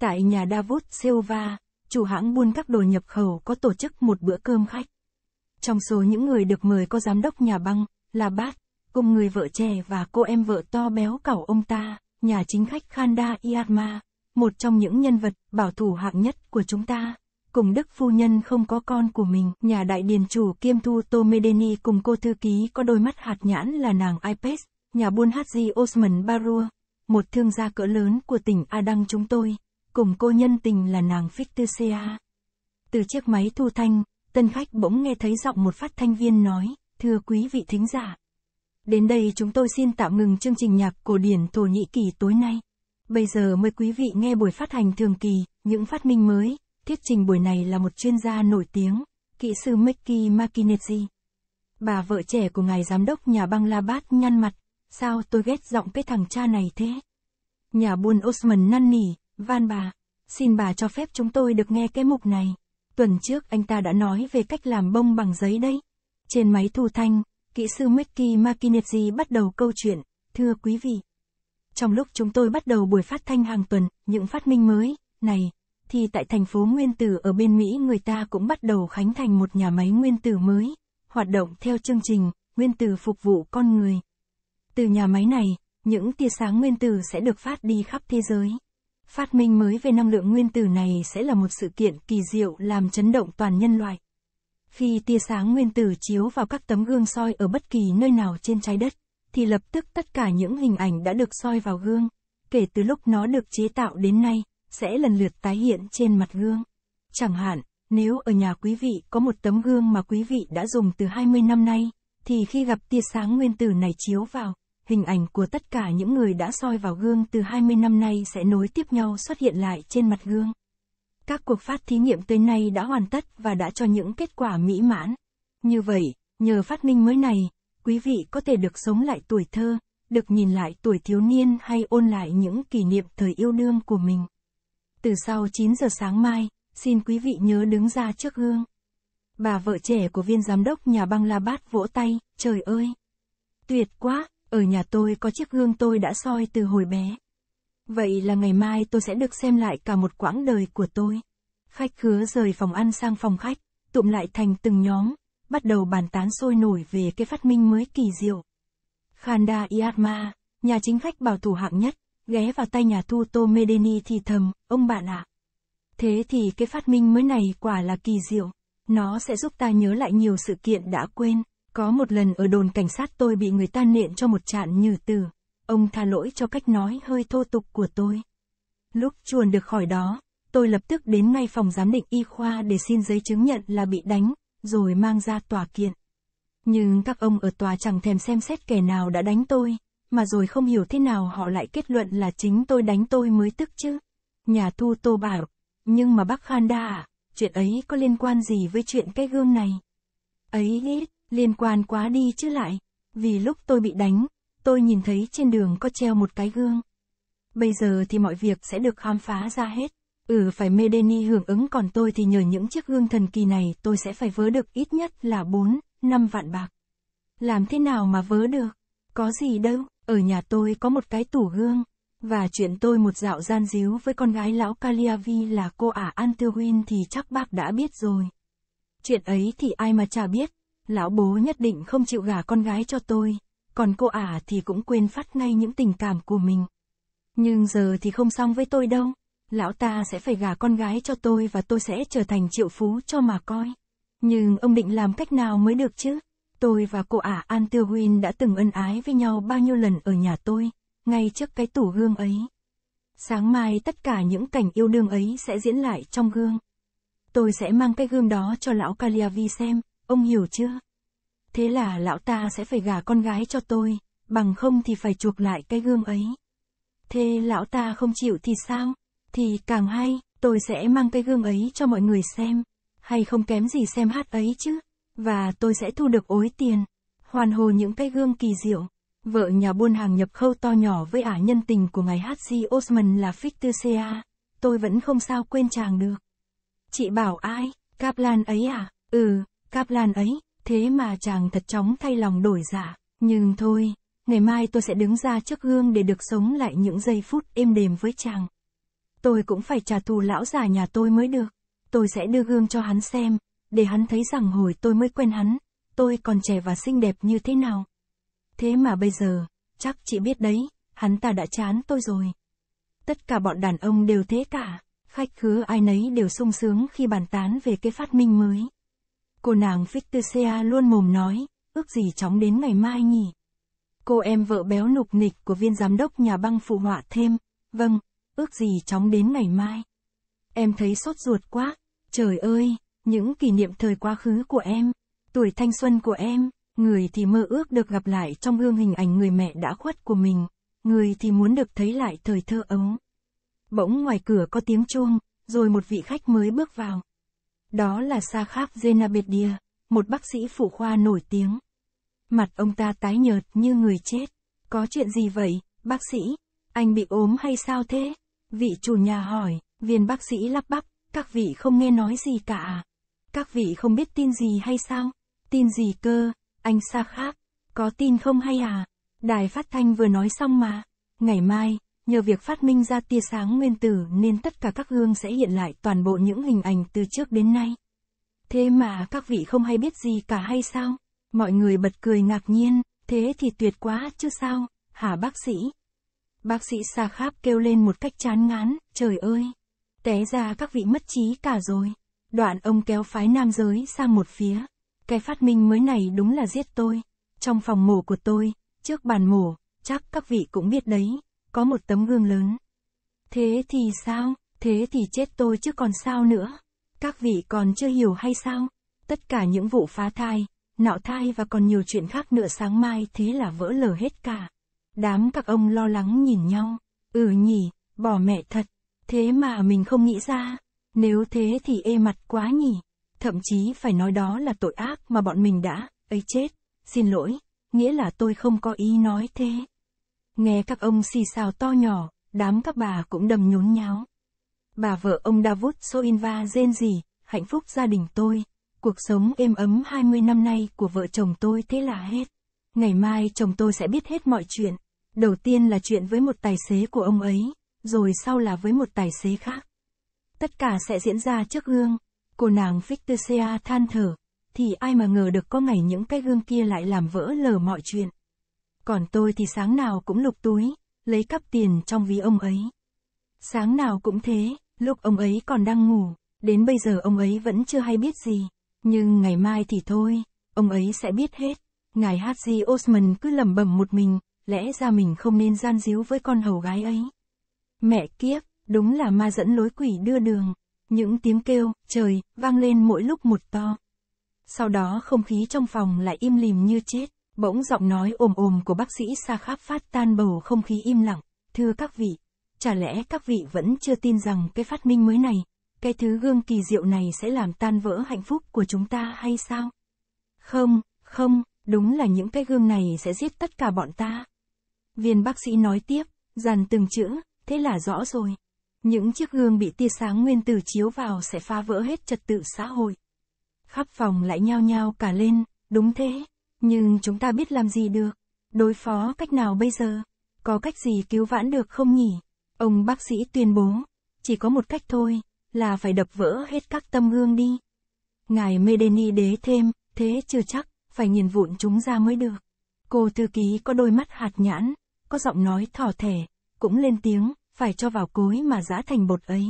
Tại nhà Davos Silva, chủ hãng buôn các đồ nhập khẩu có tổ chức một bữa cơm khách. Trong số những người được mời có giám đốc nhà băng, là Bát, cùng người vợ trẻ và cô em vợ to béo cảo ông ta, nhà chính khách Khanda Iatma, một trong những nhân vật bảo thủ hạng nhất của chúng ta. Cùng đức phu nhân không có con của mình, nhà đại điền chủ kiêm thu Tomedeni cùng cô thư ký có đôi mắt hạt nhãn là nàng Ipes, nhà buôn Haji Osman Barua, một thương gia cỡ lớn của tỉnh Adang chúng tôi cùng cô nhân tình là nàng Fictusia. Từ chiếc máy thu thanh, tân khách bỗng nghe thấy giọng một phát thanh viên nói, thưa quý vị thính giả. Đến đây chúng tôi xin tạm ngừng chương trình nhạc cổ điển Thổ Nhĩ Kỳ tối nay. Bây giờ mời quý vị nghe buổi phát hành thường kỳ, những phát minh mới, thuyết trình buổi này là một chuyên gia nổi tiếng, kỹ sư Mickey Makineji. Bà vợ trẻ của ngài giám đốc nhà băng La Bát nhăn mặt, sao tôi ghét giọng cái thằng cha này thế? Nhà buôn Osman năn nỉ, Van bà, xin bà cho phép chúng tôi được nghe cái mục này. Tuần trước anh ta đã nói về cách làm bông bằng giấy đấy. Trên máy thu thanh, kỹ sư Mickey Makineji bắt đầu câu chuyện, thưa quý vị. Trong lúc chúng tôi bắt đầu buổi phát thanh hàng tuần, những phát minh mới, này, thì tại thành phố Nguyên Tử ở bên Mỹ người ta cũng bắt đầu khánh thành một nhà máy Nguyên Tử mới, hoạt động theo chương trình, Nguyên Tử phục vụ con người. Từ nhà máy này, những tia sáng Nguyên Tử sẽ được phát đi khắp thế giới. Phát minh mới về năng lượng nguyên tử này sẽ là một sự kiện kỳ diệu làm chấn động toàn nhân loại. Khi tia sáng nguyên tử chiếu vào các tấm gương soi ở bất kỳ nơi nào trên trái đất, thì lập tức tất cả những hình ảnh đã được soi vào gương, kể từ lúc nó được chế tạo đến nay, sẽ lần lượt tái hiện trên mặt gương. Chẳng hạn, nếu ở nhà quý vị có một tấm gương mà quý vị đã dùng từ 20 năm nay, thì khi gặp tia sáng nguyên tử này chiếu vào, hình ảnh của tất cả những người đã soi vào gương từ 20 năm nay sẽ nối tiếp nhau xuất hiện lại trên mặt gương. Các cuộc phát thí nghiệm tới nay đã hoàn tất và đã cho những kết quả mỹ mãn. Như vậy, nhờ phát minh mới này, quý vị có thể được sống lại tuổi thơ, được nhìn lại tuổi thiếu niên hay ôn lại những kỷ niệm thời yêu đương của mình. Từ sau 9 giờ sáng mai, xin quý vị nhớ đứng ra trước gương. Bà vợ trẻ của viên giám đốc nhà băng La Bát vỗ tay, trời ơi! Tuyệt quá! Ở nhà tôi có chiếc gương tôi đã soi từ hồi bé. Vậy là ngày mai tôi sẽ được xem lại cả một quãng đời của tôi. Khách khứa rời phòng ăn sang phòng khách, tụm lại thành từng nhóm, bắt đầu bàn tán sôi nổi về cái phát minh mới kỳ diệu. Khanda Iatma, nhà chính khách bảo thủ hạng nhất, ghé vào tay nhà thu Tô Medeni thì thầm, ông bạn ạ. À. Thế thì cái phát minh mới này quả là kỳ diệu, nó sẽ giúp ta nhớ lại nhiều sự kiện đã quên. Có một lần ở đồn cảnh sát tôi bị người ta nện cho một chạn như từ. Ông tha lỗi cho cách nói hơi thô tục của tôi. Lúc chuồn được khỏi đó, tôi lập tức đến ngay phòng giám định y khoa để xin giấy chứng nhận là bị đánh, rồi mang ra tòa kiện. Nhưng các ông ở tòa chẳng thèm xem xét kẻ nào đã đánh tôi, mà rồi không hiểu thế nào họ lại kết luận là chính tôi đánh tôi mới tức chứ. Nhà thu tô bảo, nhưng mà bác Khanda à, chuyện ấy có liên quan gì với chuyện cái gương này? Ấy ít, Liên quan quá đi chứ lại. Vì lúc tôi bị đánh, tôi nhìn thấy trên đường có treo một cái gương. Bây giờ thì mọi việc sẽ được khám phá ra hết. Ừ phải Medeni hưởng ứng còn tôi thì nhờ những chiếc gương thần kỳ này tôi sẽ phải vớ được ít nhất là 4, 5 vạn bạc. Làm thế nào mà vớ được? Có gì đâu, ở nhà tôi có một cái tủ gương. Và chuyện tôi một dạo gian díu với con gái lão Kaliavi là cô ả Antewin thì chắc bác đã biết rồi. Chuyện ấy thì ai mà chả biết, lão bố nhất định không chịu gả con gái cho tôi, còn cô ả thì cũng quên phát ngay những tình cảm của mình. Nhưng giờ thì không xong với tôi đâu, lão ta sẽ phải gả con gái cho tôi và tôi sẽ trở thành triệu phú cho mà coi. Nhưng ông định làm cách nào mới được chứ? Tôi và cô ả An Tiêu Huyên đã từng ân ái với nhau bao nhiêu lần ở nhà tôi, ngay trước cái tủ gương ấy. Sáng mai tất cả những cảnh yêu đương ấy sẽ diễn lại trong gương. Tôi sẽ mang cái gương đó cho lão Kaliavi xem, Ông hiểu chưa? Thế là lão ta sẽ phải gả con gái cho tôi, bằng không thì phải chuộc lại cái gương ấy. Thế lão ta không chịu thì sao? Thì càng hay, tôi sẽ mang cái gương ấy cho mọi người xem, hay không kém gì xem hát ấy chứ, và tôi sẽ thu được ối tiền, hoàn hồ những cái gương kỳ diệu. Vợ nhà buôn hàng nhập khâu to nhỏ với ả nhân tình của ngài H.G. Osman là Fictusia, tôi vẫn không sao quên chàng được. Chị bảo ai, Kaplan ấy à? Ừ, cáp lan ấy, thế mà chàng thật chóng thay lòng đổi dạ, nhưng thôi, ngày mai tôi sẽ đứng ra trước gương để được sống lại những giây phút êm đềm với chàng. Tôi cũng phải trả thù lão già nhà tôi mới được, tôi sẽ đưa gương cho hắn xem, để hắn thấy rằng hồi tôi mới quen hắn, tôi còn trẻ và xinh đẹp như thế nào. Thế mà bây giờ, chắc chị biết đấy, hắn ta đã chán tôi rồi. Tất cả bọn đàn ông đều thế cả, khách khứa ai nấy đều sung sướng khi bàn tán về cái phát minh mới. Cô nàng Victoria luôn mồm nói, ước gì chóng đến ngày mai nhỉ. Cô em vợ béo nục nịch của viên giám đốc nhà băng phụ họa thêm, vâng, ước gì chóng đến ngày mai. Em thấy sốt ruột quá, trời ơi, những kỷ niệm thời quá khứ của em, tuổi thanh xuân của em, người thì mơ ước được gặp lại trong gương hình ảnh người mẹ đã khuất của mình, người thì muốn được thấy lại thời thơ ấu. Bỗng ngoài cửa có tiếng chuông, rồi một vị khách mới bước vào. Đó là Sa Khắc Zenabedia, một bác sĩ phụ khoa nổi tiếng. Mặt ông ta tái nhợt như người chết. Có chuyện gì vậy, bác sĩ? Anh bị ốm hay sao thế? Vị chủ nhà hỏi, viên bác sĩ lắp bắp, các vị không nghe nói gì cả. À? Các vị không biết tin gì hay sao? Tin gì cơ, anh Sa Khác. Có tin không hay à? Đài phát thanh vừa nói xong mà. Ngày mai, Nhờ việc phát minh ra tia sáng nguyên tử nên tất cả các gương sẽ hiện lại toàn bộ những hình ảnh từ trước đến nay. Thế mà các vị không hay biết gì cả hay sao? Mọi người bật cười ngạc nhiên, thế thì tuyệt quá chứ sao, hả bác sĩ? Bác sĩ Sa Kháp kêu lên một cách chán ngán, trời ơi! Té ra các vị mất trí cả rồi. Đoạn ông kéo phái nam giới sang một phía. Cái phát minh mới này đúng là giết tôi. Trong phòng mổ của tôi, trước bàn mổ, chắc các vị cũng biết đấy, có một tấm gương lớn. Thế thì sao, thế thì chết tôi chứ còn sao nữa. Các vị còn chưa hiểu hay sao? Tất cả những vụ phá thai, nạo thai và còn nhiều chuyện khác nữa sáng mai thế là vỡ lở hết cả. Đám các ông lo lắng nhìn nhau, ừ nhỉ, bỏ mẹ thật, thế mà mình không nghĩ ra, nếu thế thì ê mặt quá nhỉ, thậm chí phải nói đó là tội ác mà bọn mình đã, ấy chết, xin lỗi, nghĩa là tôi không có ý nói thế. Nghe các ông xì xào to nhỏ, đám các bà cũng đầm nhốn nháo. Bà vợ ông Davut Soinva rên gì, hạnh phúc gia đình tôi, cuộc sống êm ấm 20 năm nay của vợ chồng tôi thế là hết. Ngày mai chồng tôi sẽ biết hết mọi chuyện. Đầu tiên là chuyện với một tài xế của ông ấy, rồi sau là với một tài xế khác. Tất cả sẽ diễn ra trước gương. Cô nàng Victoria than thở, thì ai mà ngờ được có ngày những cái gương kia lại làm vỡ lờ mọi chuyện. Còn tôi thì sáng nào cũng lục túi, lấy cắp tiền trong ví ông ấy. Sáng nào cũng thế, lúc ông ấy còn đang ngủ, đến bây giờ ông ấy vẫn chưa hay biết gì. Nhưng ngày mai thì thôi, ông ấy sẽ biết hết. Ngài Haji Osman cứ lẩm bẩm một mình, lẽ ra mình không nên gian díu với con hầu gái ấy. Mẹ kiếp, đúng là ma dẫn lối quỷ đưa đường. Những tiếng kêu, trời, vang lên mỗi lúc một to. Sau đó không khí trong phòng lại im lìm như chết. Bỗng giọng nói ồm ồm của bác sĩ Sa khắp phát tan bầu không khí im lặng, thưa các vị, chả lẽ các vị vẫn chưa tin rằng cái phát minh mới này, cái thứ gương kỳ diệu này sẽ làm tan vỡ hạnh phúc của chúng ta hay sao? Không, không, đúng là những cái gương này sẽ giết tất cả bọn ta. Viên bác sĩ nói tiếp, dàn từng chữ, thế là rõ rồi. Những chiếc gương bị tia sáng nguyên tử chiếu vào sẽ phá vỡ hết trật tự xã hội. Khắp phòng lại nhao nhao cả lên, đúng thế. Nhưng chúng ta biết làm gì được? Đối phó cách nào bây giờ? Có cách gì cứu vãn được không nhỉ? Ông bác sĩ tuyên bố, chỉ có một cách thôi, là phải đập vỡ hết các tâm gương đi. Ngài Medeni đế thêm, thế chưa chắc, phải nghiền vụn chúng ra mới được. Cô thư ký có đôi mắt hạt nhãn, có giọng nói thỏ thẻ, cũng lên tiếng, phải cho vào cối mà giã thành bột ấy.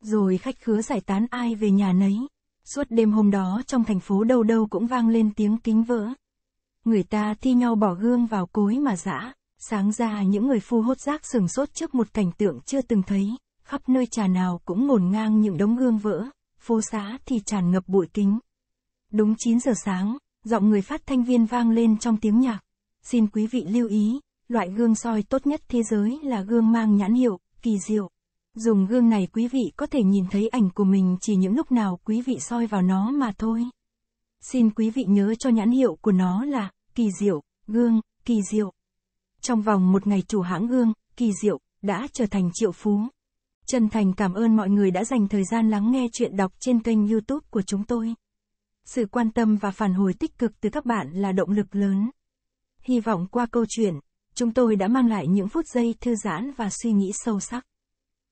Rồi khách khứa giải tán ai về nhà nấy. Suốt đêm hôm đó trong thành phố đâu đâu cũng vang lên tiếng kính vỡ. Người ta thi nhau bỏ gương vào cối mà dã, sáng ra những người phu hốt rác sừng sốt trước một cảnh tượng chưa từng thấy, khắp nơi trà nào cũng ngổn ngang những đống gương vỡ, phố xá thì tràn ngập bụi kính. Đúng 9 giờ sáng, giọng người phát thanh viên vang lên trong tiếng nhạc. Xin quý vị lưu ý, loại gương soi tốt nhất thế giới là gương mang nhãn hiệu, kỳ diệu. Dùng gương này quý vị có thể nhìn thấy ảnh của mình chỉ những lúc nào quý vị soi vào nó mà thôi. Xin quý vị nhớ cho nhãn hiệu của nó là Kỳ Diệu, Gương, Kỳ Diệu. Trong vòng một ngày chủ hãng Gương, Kỳ Diệu đã trở thành triệu phú. Chân thành cảm ơn mọi người đã dành thời gian lắng nghe chuyện đọc trên kênh YouTube của chúng tôi. Sự quan tâm và phản hồi tích cực từ các bạn là động lực lớn. Hy vọng qua câu chuyện, chúng tôi đã mang lại những phút giây thư giãn và suy nghĩ sâu sắc